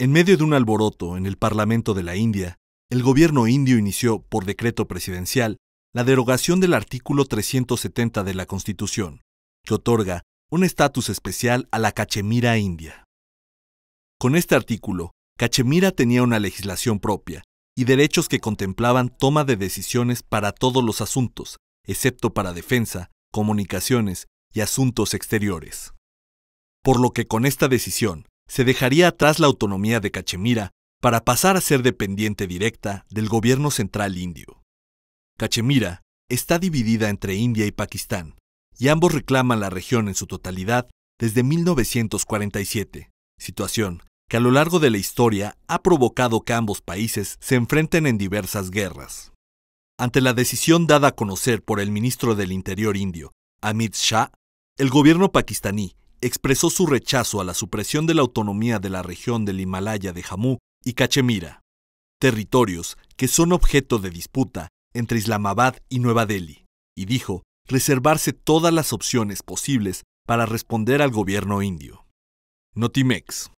En medio de un alboroto en el Parlamento de la India, el gobierno indio inició, por decreto presidencial, la derogación del artículo 370 de la Constitución, que otorga un estatus especial a la Cachemira india. Con este artículo, Cachemira tenía una legislación propia y derechos que contemplaban toma de decisiones para todos los asuntos, excepto para defensa, comunicaciones y asuntos exteriores. Por lo que con esta decisión, se dejaría atrás la autonomía de Cachemira para pasar a ser dependiente directa del gobierno central indio. Cachemira está dividida entre India y Pakistán, y ambos reclaman la región en su totalidad desde 1947, situación que a lo largo de la historia ha provocado que ambos países se enfrenten en diversas guerras. Ante la decisión dada a conocer por el ministro del Interior indio, Amit Shah, el gobierno pakistaní expresó su rechazo a la supresión de la autonomía de la región del Himalaya de Jammu y Cachemira, territorios que son objeto de disputa entre Islamabad y Nueva Delhi, y dijo reservarse todas las opciones posibles para responder al gobierno indio. Notimex